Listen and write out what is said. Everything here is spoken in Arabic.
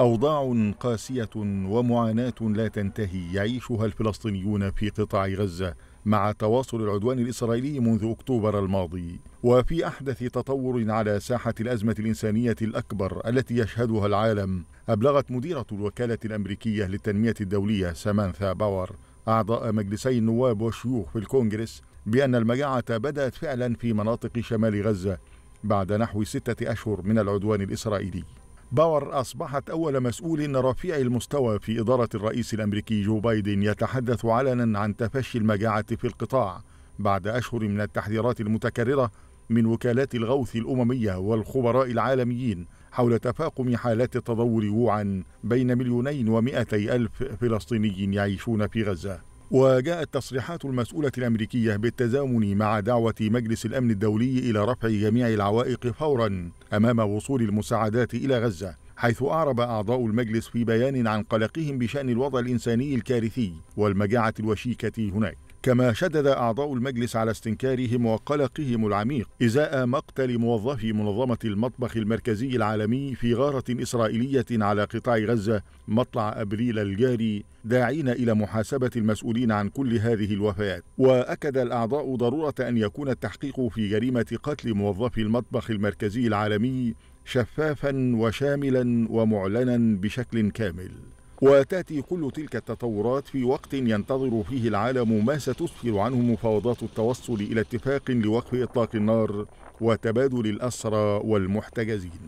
أوضاع قاسية ومعاناة لا تنتهي يعيشها الفلسطينيون في قطاع غزة مع تواصل العدوان الإسرائيلي منذ أكتوبر الماضي وفي أحدث تطور على ساحة الأزمة الإنسانية الأكبر التي يشهدها العالم أبلغت مديرة الوكالة الأمريكية للتنمية الدولية سامانثا باور أعضاء مجلسي النواب والشيوخ في الكونغرس بأن المجاعة بدأت فعلا في مناطق شمال غزة بعد نحو ستة أشهر من العدوان الإسرائيلي باور أصبحت أول مسؤول رفيع المستوى في إدارة الرئيس الأمريكي جو بايدن يتحدث علنا عن تفشي المجاعة في القطاع بعد أشهر من التحذيرات المتكررة من وكالات الغوث الأممية والخبراء العالميين حول تفاقم حالات التضور ووعا بين مليونين ومئتي ألف فلسطيني يعيشون في غزة وجاءت تصريحات المسؤولة الأمريكية بالتزامن مع دعوة مجلس الأمن الدولي إلى رفع جميع العوائق فورا أمام وصول المساعدات إلى غزة حيث أعرب أعضاء المجلس في بيان عن قلقهم بشأن الوضع الإنساني الكارثي والمجاعة الوشيكة هناك كما شدد أعضاء المجلس على استنكارهم وقلقهم العميق إزاء مقتل موظفي منظمة المطبخ المركزي العالمي في غارة إسرائيلية على قطاع غزة مطلع أبريل الجاري داعين إلى محاسبة المسؤولين عن كل هذه الوفيات وأكد الأعضاء ضرورة أن يكون التحقيق في جريمة قتل موظفي المطبخ المركزي العالمي شفافا وشاملا ومعلنا بشكل كامل وتأتي كل تلك التطورات في وقت ينتظر فيه العالم ما ستسفر عنه مفاوضات التوصل إلى اتفاق لوقف إطلاق النار وتبادل الأسرى والمحتجزين